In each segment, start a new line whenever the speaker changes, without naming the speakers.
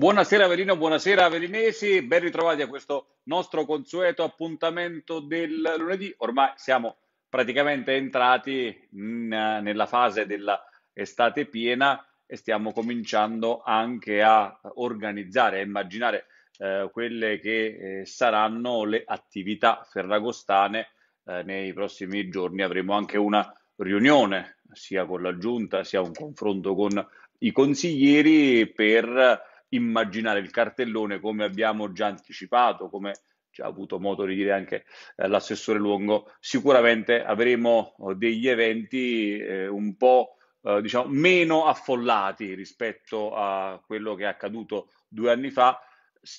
Buonasera Avelino, buonasera Avelinesi, ben ritrovati a questo nostro consueto appuntamento del lunedì. Ormai siamo praticamente entrati in, eh, nella fase dell'estate piena e stiamo cominciando anche a organizzare, a immaginare eh, quelle che eh, saranno le attività ferragostane eh, nei prossimi giorni. Avremo anche una riunione sia con la giunta sia un confronto con i consiglieri per immaginare il cartellone come abbiamo già anticipato, come ci ha avuto modo di dire anche eh, l'assessore Longo, sicuramente avremo eh, degli eventi eh, un po' eh, diciamo, meno affollati rispetto a quello che è accaduto due anni fa.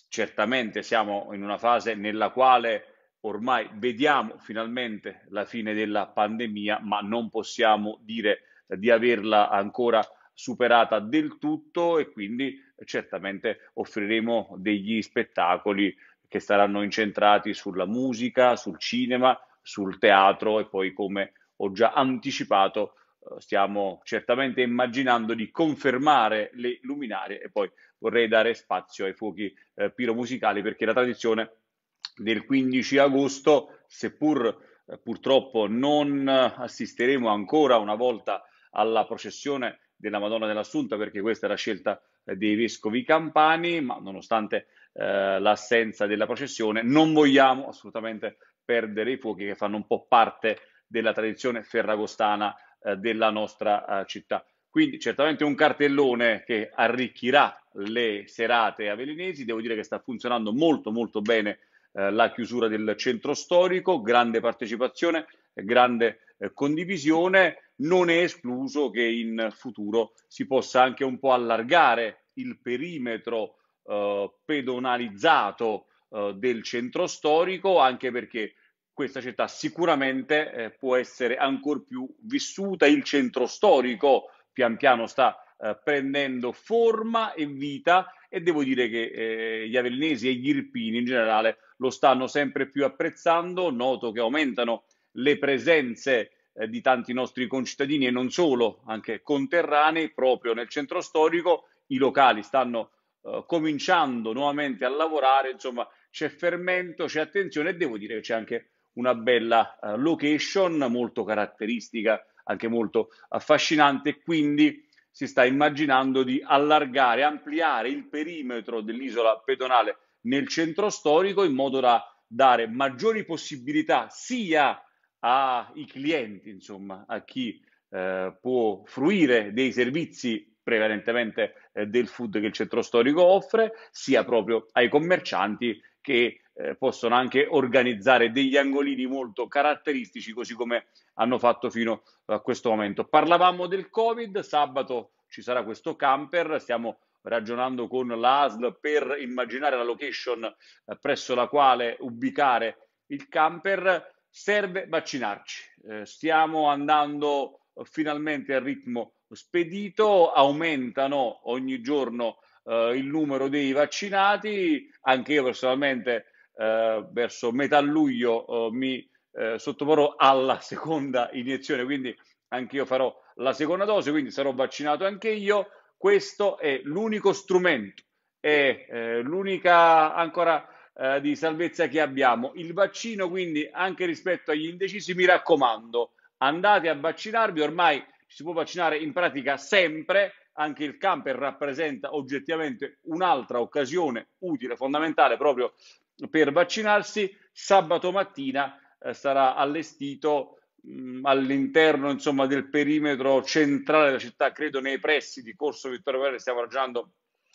certamente siamo in una fase nella quale ormai vediamo finalmente la fine della pandemia, ma non possiamo dire di averla ancora superata del tutto e quindi certamente offriremo degli spettacoli che saranno incentrati sulla musica, sul cinema, sul teatro e poi come ho già anticipato eh, stiamo certamente immaginando di confermare le luminarie e poi vorrei dare spazio ai fuochi eh, piromusicali perché la tradizione del 15 agosto, seppur eh, purtroppo non assisteremo ancora una volta alla processione della Madonna dell'Assunta perché questa è la scelta dei vescovi campani, ma nonostante eh, l'assenza della processione non vogliamo assolutamente perdere i fuochi che fanno un po' parte della tradizione ferragostana eh, della nostra eh, città. Quindi certamente un cartellone che arricchirà le serate avellinesi, devo dire che sta funzionando molto molto bene eh, la chiusura del centro storico, grande partecipazione, grande eh, condivisione, non è escluso che in futuro si possa anche un po' allargare il perimetro eh, pedonalizzato eh, del centro storico, anche perché questa città sicuramente eh, può essere ancor più vissuta, il centro storico pian piano sta eh, prendendo forma e vita e devo dire che eh, gli avellinesi e gli irpini in generale lo stanno sempre più apprezzando, noto che aumentano le presenze eh, di tanti nostri concittadini e non solo, anche conterranei, proprio nel centro storico. I locali stanno uh, cominciando nuovamente a lavorare, insomma c'è fermento, c'è attenzione e devo dire che c'è anche una bella uh, location molto caratteristica, anche molto affascinante, quindi si sta immaginando di allargare, ampliare il perimetro dell'isola pedonale nel centro storico in modo da dare maggiori possibilità sia a ai clienti, insomma, a chi eh, può fruire dei servizi prevalentemente eh, del food che il centro storico offre, sia proprio ai commercianti che eh, possono anche organizzare degli angolini molto caratteristici, così come hanno fatto fino a questo momento. Parlavamo del Covid, sabato ci sarà questo camper, stiamo ragionando con l'ASL per immaginare la location eh, presso la quale ubicare il camper serve vaccinarci. Eh, stiamo andando eh, finalmente a ritmo spedito, aumentano ogni giorno eh, il numero dei vaccinati, anche io personalmente eh, verso metà luglio eh, mi eh, sottoporrò alla seconda iniezione, quindi anche io farò la seconda dose, quindi sarò vaccinato anche io. Questo è l'unico strumento, è l'unica ancora eh, di salvezza che abbiamo. Il vaccino, quindi, anche rispetto agli indecisi, mi raccomando, andate a vaccinarvi. Ormai si può vaccinare in pratica sempre. Anche il camper rappresenta oggettivamente un'altra occasione utile, fondamentale proprio per vaccinarsi. Sabato mattina eh, sarà allestito mm, all'interno insomma, del perimetro centrale della città, credo nei pressi di Corso Vittorio Guerra, stiamo ragionando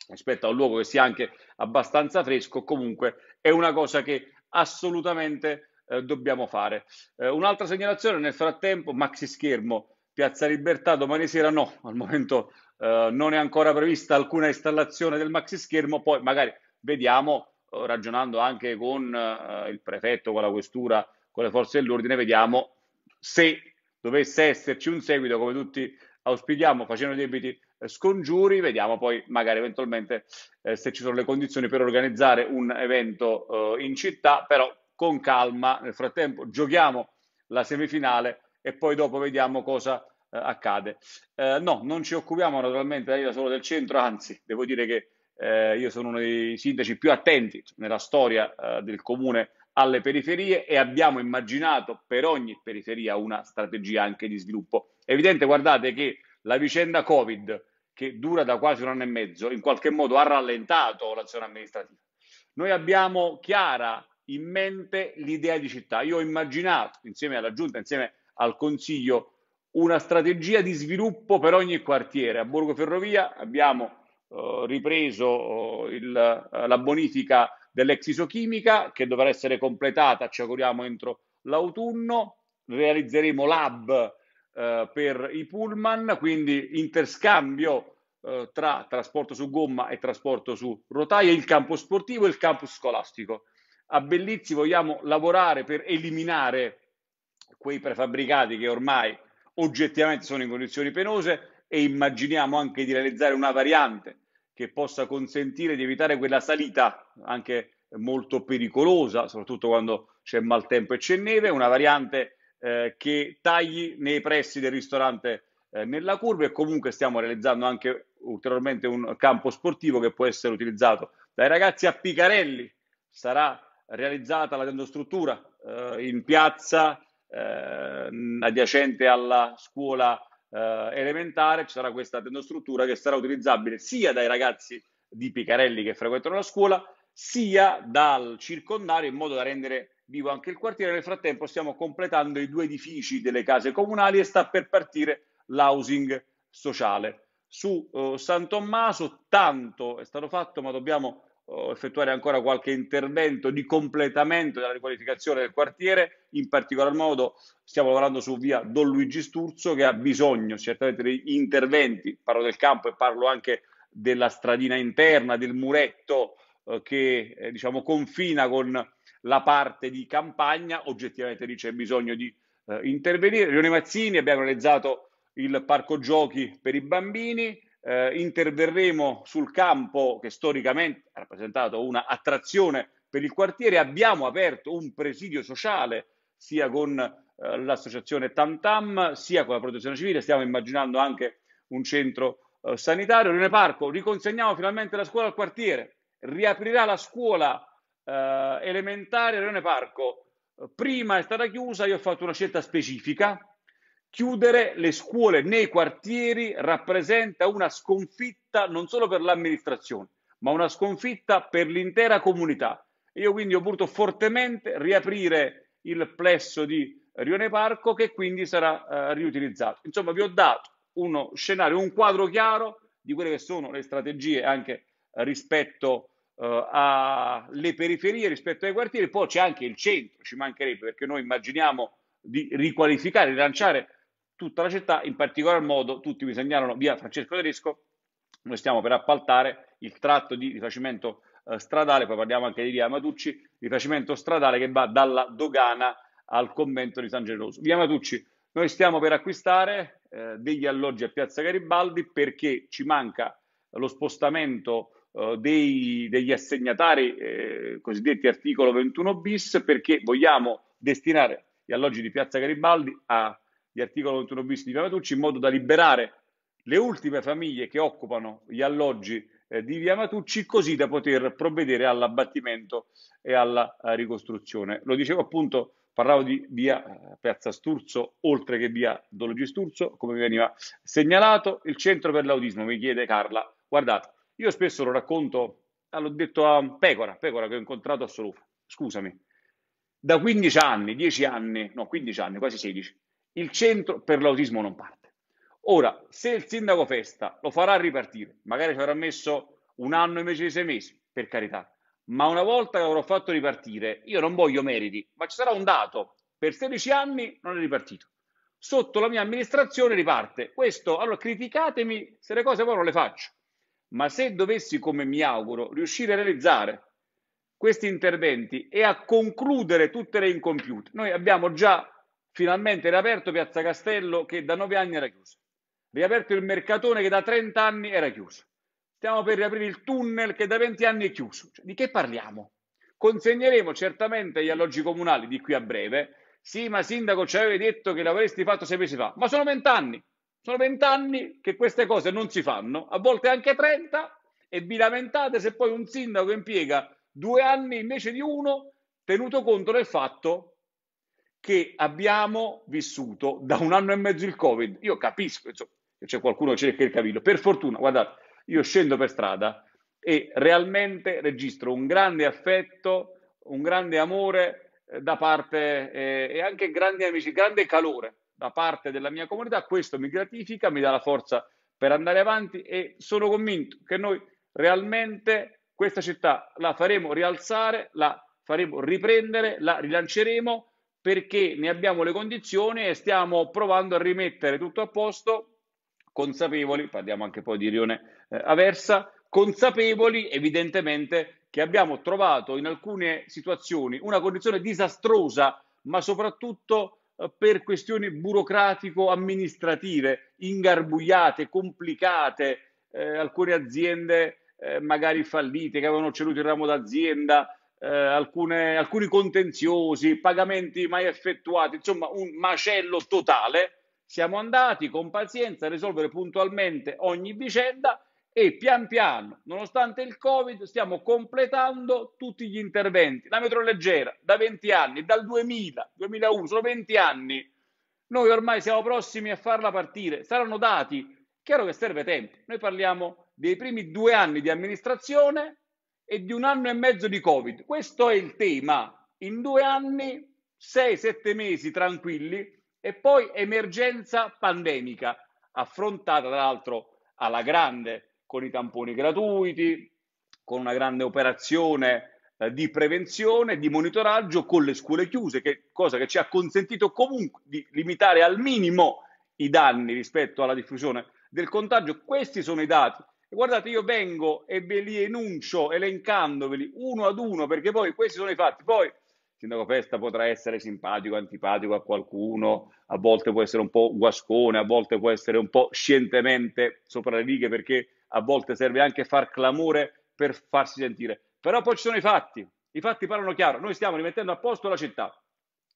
rispetto a un luogo che sia anche abbastanza fresco, comunque è una cosa che assolutamente eh, dobbiamo fare. Eh, un'altra segnalazione nel frattempo, maxi schermo, Piazza Libertà, domani sera no, al momento eh, non è ancora prevista alcuna installazione del maxi schermo, poi magari vediamo, eh, ragionando anche con eh, il prefetto, con la questura, con le forze dell'ordine, vediamo se dovesse esserci un seguito, come tutti auspichiamo, facendo debiti eh, scongiuri, vediamo poi magari eventualmente eh, se ci sono le condizioni per organizzare un evento eh, in città, però con calma, nel frattempo giochiamo la semifinale e poi dopo vediamo cosa eh, accade. Eh, no, non ci occupiamo naturalmente Danilo, eh, solo del centro, anzi devo dire che io sono uno dei sindaci più attenti nella storia del comune alle periferie e abbiamo immaginato per ogni periferia una strategia anche di sviluppo. È evidente, guardate, che la vicenda Covid che dura da quasi un anno e mezzo, in qualche modo ha rallentato l'azione amministrativa. Noi abbiamo chiara in mente l'idea di città. Io ho immaginato, insieme alla Giunta, insieme al Consiglio, una strategia di sviluppo per ogni quartiere. A Borgo Ferrovia abbiamo eh, ripreso eh, il, eh, la bonifica dell'ex isochimica che dovrà essere completata, ci auguriamo, entro l'autunno. Realizzeremo lab eh, per i pullman, quindi interscambio eh, tra trasporto su gomma e trasporto su rotaia, il campo sportivo e il campus scolastico. A Bellizzi vogliamo lavorare per eliminare quei prefabbricati che ormai oggettivamente sono in condizioni penose e immaginiamo anche di realizzare una variante che possa consentire di evitare quella salita anche molto pericolosa, soprattutto quando c'è maltempo e c'è neve, una variante eh, che tagli nei pressi del ristorante eh, nella curva e comunque stiamo realizzando anche ulteriormente un campo sportivo che può essere utilizzato dai ragazzi a Picarelli. Sarà realizzata la tendostruttura eh, in piazza eh, adiacente alla scuola eh, elementare. Ci sarà questa tendostruttura che sarà utilizzabile sia dai ragazzi di Picarelli che frequentano la scuola, sia dal circondario in modo da rendere vivo anche il quartiere, nel frattempo stiamo completando i due edifici delle case comunali e sta per partire l'housing sociale. Su eh, San Tommaso tanto è stato fatto, ma dobbiamo eh, effettuare ancora qualche intervento di completamento della riqualificazione del quartiere, in particolar modo stiamo lavorando su via Don Luigi Sturzo che ha bisogno certamente di interventi, parlo del campo e parlo anche della stradina interna, del muretto eh, che eh, diciamo confina con la parte di campagna oggettivamente lì c'è bisogno di eh, intervenire. Rione Mazzini abbiamo realizzato il parco giochi per i bambini, eh, interverremo sul campo che storicamente ha rappresentato un'attrazione per il quartiere, abbiamo aperto un presidio sociale sia con eh, l'associazione Tantam sia con la protezione civile, stiamo immaginando anche un centro eh, sanitario. Rione Parco, riconsegniamo finalmente la scuola al quartiere, riaprirà la scuola eh, elementare Rione Parco, prima è stata chiusa, io ho fatto una scelta specifica, chiudere le scuole nei quartieri rappresenta una sconfitta non solo per l'amministrazione, ma una sconfitta per l'intera comunità. Io quindi ho voluto fortemente riaprire il plesso di Rione Parco che quindi sarà eh, riutilizzato. Insomma, vi ho dato uno scenario, un quadro chiaro di quelle che sono le strategie anche eh, rispetto a uh, alle periferie rispetto ai quartieri, poi c'è anche il centro, ci mancherebbe perché noi immaginiamo di riqualificare, rilanciare tutta la città, in particolar modo tutti mi segnalano via Francesco Tedesco, noi stiamo per appaltare il tratto di rifacimento uh, stradale, poi parliamo anche di via Matucci, rifacimento stradale che va dalla dogana al convento di San Geloso. Via Matucci, noi stiamo per acquistare eh, degli alloggi a Piazza Garibaldi perché ci manca lo spostamento eh, dei, degli assegnatari eh, cosiddetti articolo 21 bis perché vogliamo destinare gli alloggi di Piazza Garibaldi agli articolo 21 bis di Via Matucci in modo da liberare le ultime famiglie che occupano gli alloggi eh, di Via Matucci così da poter provvedere all'abbattimento e alla eh, ricostruzione. Lo dicevo appunto parlavo di via eh, Piazza Sturzo, oltre che via Dologi Sturzo, come veniva segnalato. Il centro per l'autismo, mi chiede Carla, guardate, io spesso lo racconto, ah, l'ho detto a Pecora, Pecora che ho incontrato a Solufa, scusami, da 15 anni, 10 anni, no 15 anni, quasi 16, il centro per l'autismo non parte. Ora, se il sindaco Festa lo farà ripartire, magari ci avrà messo un anno invece di sei mesi, per carità, ma una volta che avrò fatto ripartire, io non voglio meriti, ma ci sarà un dato, per 16 anni non è ripartito. Sotto la mia amministrazione riparte. Questo, allora criticatemi se le cose poi non le faccio. Ma se dovessi, come mi auguro, riuscire a realizzare questi interventi e a concludere tutte le incompiute, noi abbiamo già finalmente riaperto Piazza Castello che da nove anni era chiusa, riaperto il mercatone che da 30 anni era chiuso, stiamo per riaprire il tunnel che da 20 anni è chiuso. Cioè, di che parliamo? Consegneremo certamente gli alloggi comunali di qui a breve. Sì, ma sindaco ci avevi detto che l'avresti fatto sei mesi fa, ma sono vent'anni. Sono vent'anni che queste cose non si fanno, a volte anche 30, e vi lamentate se poi un sindaco impiega due anni invece di uno, tenuto conto del fatto che abbiamo vissuto da un anno e mezzo il Covid. Io capisco che c'è qualcuno che cerca il cavillo. Per fortuna, guardate, io scendo per strada e realmente registro un grande affetto, un grande amore eh, da parte eh, e anche grandi amici, grande calore da parte della mia comunità, questo mi gratifica, mi dà la forza per andare avanti e sono convinto che noi realmente questa città la faremo rialzare, la faremo riprendere, la rilanceremo perché ne abbiamo le condizioni e stiamo provando a rimettere tutto a posto, consapevoli, parliamo anche poi di Rione eh, Aversa, consapevoli evidentemente che abbiamo trovato in alcune situazioni una condizione disastrosa, ma soprattutto eh, per questioni burocratico-amministrative ingarbugliate, complicate, eh, alcune aziende eh, magari fallite che avevano ceduto il ramo d'azienda, eh, alcune, alcuni contenziosi, pagamenti mai effettuati, insomma un macello totale. Siamo andati con pazienza a risolvere puntualmente ogni vicenda e pian piano, nonostante il Covid, stiamo completando tutti gli interventi. La metro leggera da 20 anni, dal 2000, 2001, sono 20 anni. Noi ormai siamo prossimi a farla partire, saranno dati. Chiaro che serve tempo. Noi parliamo dei primi due anni di amministrazione e di un anno e mezzo di Covid. Questo è il tema. In due anni, 6-7 mesi tranquilli e poi emergenza pandemica, affrontata tra l'altro alla grande con i tamponi gratuiti, con una grande operazione eh, di prevenzione, di monitoraggio con le scuole chiuse, che, cosa che ci ha consentito comunque di limitare al minimo i danni rispetto alla diffusione del contagio. Questi sono i dati. guardate, io vengo e ve li enuncio elencandoveli uno ad uno, perché poi questi sono i fatti. Poi il Sindaco Festa potrà essere simpatico, antipatico a qualcuno, a volte può essere un po' guascone, a volte può essere un po' scientemente sopra le righe perché a volte serve anche far clamore per farsi sentire. Però poi ci sono i fatti, i fatti parlano chiaro, noi stiamo rimettendo a posto la città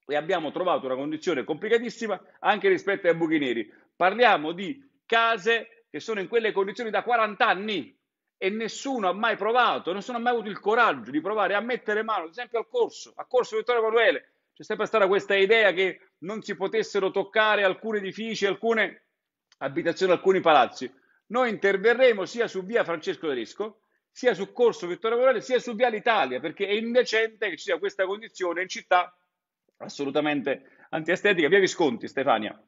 e abbiamo trovato una condizione complicatissima anche rispetto ai buchi neri. Parliamo di case che sono in quelle condizioni da 40 anni e nessuno ha mai provato, nessuno ha mai avuto il coraggio di provare a mettere mano, ad esempio, al corso, a corso Vittorio Emanuele. C'è sempre stata questa idea che non si potessero toccare alcuni edifici, alcune abitazioni, alcuni palazzi. Noi interverremo sia su via Francesco Tedesco, sia su Corso Vittorio Emanuele, sia su via l'Italia, perché è indecente che ci sia questa condizione in città assolutamente antiestetica. Via Visconti, Stefania.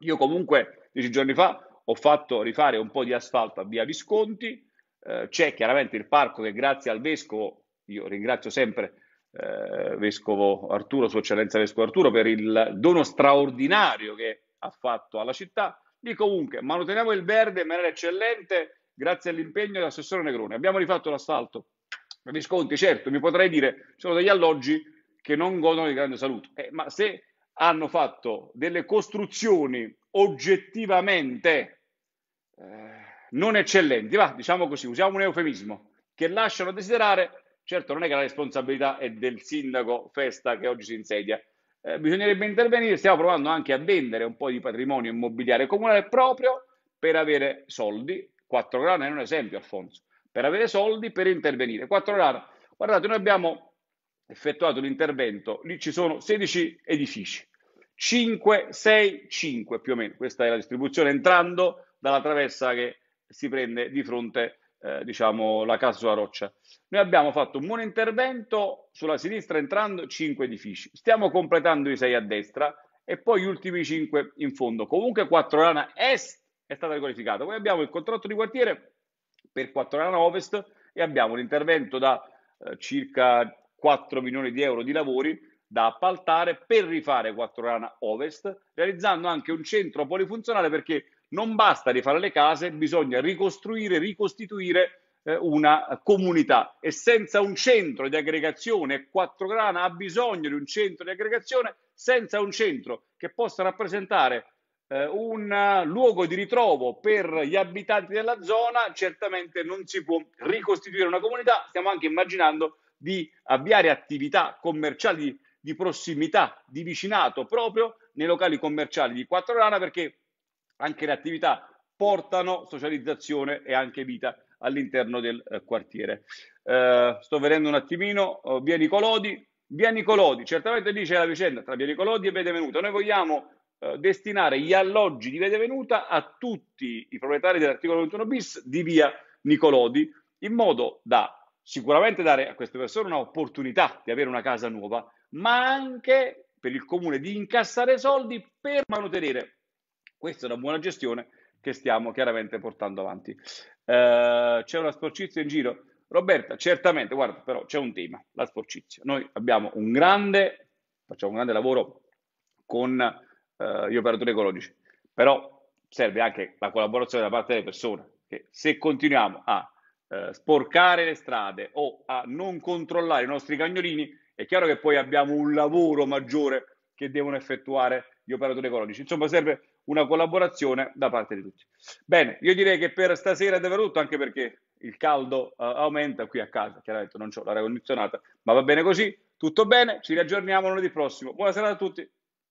Io comunque dieci giorni fa ho fatto rifare un po' di asfalto a via Visconti, eh, c'è chiaramente il parco che grazie al vescovo, io ringrazio sempre eh, vescovo Arturo, Sua Eccellenza Vescovo Arturo, per il dono straordinario che ha fatto alla città. Dico comunque, manuteniamo il verde in maniera eccellente grazie all'impegno dell'assessore Negroni. Abbiamo rifatto l'asfalto, riscontri, certo, mi potrei dire, sono degli alloggi che non godono di grande salute, eh, ma se hanno fatto delle costruzioni oggettivamente eh, non eccellenti, va, diciamo così, usiamo un eufemismo, che lasciano desiderare, certo non è che la responsabilità è del sindaco Festa che oggi si insedia, eh, bisognerebbe intervenire, stiamo provando anche a vendere un po' di patrimonio immobiliare comunale proprio per avere soldi, Quattro grana è un esempio Alfonso, per avere soldi per intervenire. Quattro grana, guardate, noi abbiamo effettuato l'intervento, lì ci sono 16 edifici, 5, 6, 5 più o meno, questa è la distribuzione entrando dalla traversa che si prende di fronte eh, diciamo, la casa sulla roccia. Noi abbiamo fatto un buon intervento sulla sinistra entrando 5 edifici, stiamo completando i 6 a destra e poi gli ultimi 5 in fondo. Comunque 4 rana est è stata riqualificata. Poi abbiamo il contratto di quartiere per 4 rana ovest e abbiamo l'intervento da eh, circa 4 milioni di euro di lavori da appaltare per rifare 4 rana ovest, realizzando anche un centro polifunzionale perché non basta rifare le case, bisogna ricostruire, ricostituire eh, una comunità e senza un centro di aggregazione, Quattro Grana ha bisogno di un centro di aggregazione, senza un centro che possa rappresentare eh, un eh, luogo di ritrovo per gli abitanti della zona, certamente non si può ricostituire una comunità, stiamo anche immaginando di avviare attività commerciali di, di prossimità, di vicinato proprio nei locali commerciali di Quattro Grana perché anche le attività portano socializzazione e anche vita all'interno del eh, quartiere. Eh, sto vedendo un attimino oh, Via Nicolodi. Via Nicolodi, certamente lì c'è la vicenda tra Via Nicolodi e Vedevenuta. Noi vogliamo eh, destinare gli alloggi di Vedevenuta a tutti i proprietari dell'articolo 21 bis di Via Nicolodi, in modo da sicuramente dare a queste persone un'opportunità di avere una casa nuova, ma anche per il comune di incassare soldi per mantenere questa è una buona gestione che stiamo chiaramente portando avanti. Eh, c'è una sporcizia in giro? Roberta, certamente, guarda, però c'è un tema, la sporcizia. Noi abbiamo un grande, facciamo un grande lavoro con eh, gli operatori ecologici, però serve anche la collaborazione da parte delle persone, che se continuiamo a eh, sporcare le strade o a non controllare i nostri cagnolini, è chiaro che poi abbiamo un lavoro maggiore che devono effettuare gli operatori ecologici. Insomma, serve una collaborazione da parte di tutti. Bene, io direi che per stasera è davvero tutto, anche perché il caldo uh, aumenta qui a casa, chiaramente non ho l'aria condizionata, ma va bene così, tutto bene, ci riaggiorniamo lunedì prossimo. Buona serata a tutti.